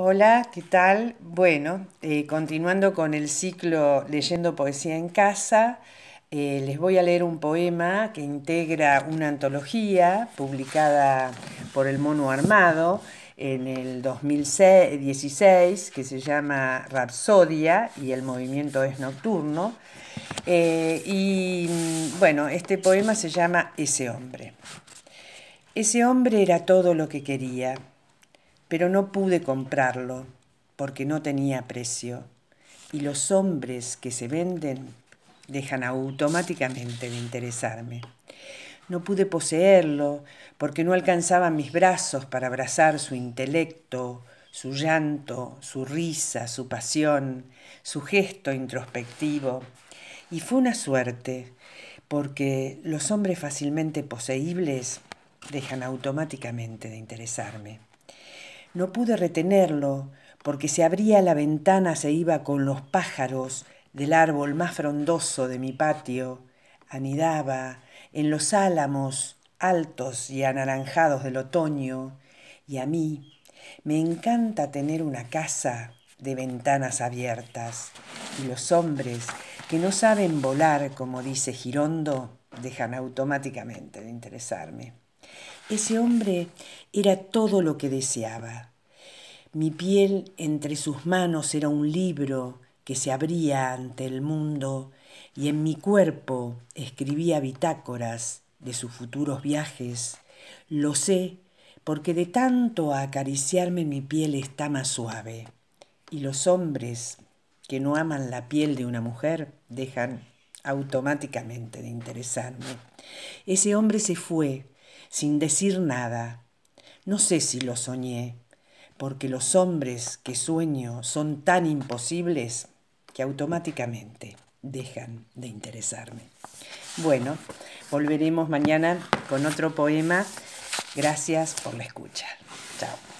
Hola, ¿qué tal? Bueno, eh, continuando con el ciclo Leyendo Poesía en Casa, eh, les voy a leer un poema que integra una antología publicada por el Mono Armado en el 2016 que se llama Rapsodia y el movimiento es nocturno. Eh, y mm, bueno, este poema se llama Ese hombre. Ese hombre era todo lo que quería pero no pude comprarlo porque no tenía precio. Y los hombres que se venden dejan automáticamente de interesarme. No pude poseerlo porque no alcanzaban mis brazos para abrazar su intelecto, su llanto, su risa, su pasión, su gesto introspectivo. Y fue una suerte, porque los hombres fácilmente poseíbles dejan automáticamente de interesarme. No pude retenerlo, porque se abría la ventana, se iba con los pájaros del árbol más frondoso de mi patio, anidaba en los álamos altos y anaranjados del otoño, y a mí me encanta tener una casa de ventanas abiertas, y los hombres que no saben volar, como dice Girondo, dejan automáticamente de interesarme. Ese hombre era todo lo que deseaba. Mi piel entre sus manos era un libro que se abría ante el mundo y en mi cuerpo escribía bitácoras de sus futuros viajes. Lo sé porque de tanto acariciarme mi piel está más suave. Y los hombres que no aman la piel de una mujer dejan automáticamente de interesarme. Ese hombre se fue sin decir nada. No sé si lo soñé, porque los hombres que sueño son tan imposibles que automáticamente dejan de interesarme. Bueno, volveremos mañana con otro poema. Gracias por la escucha. Chao.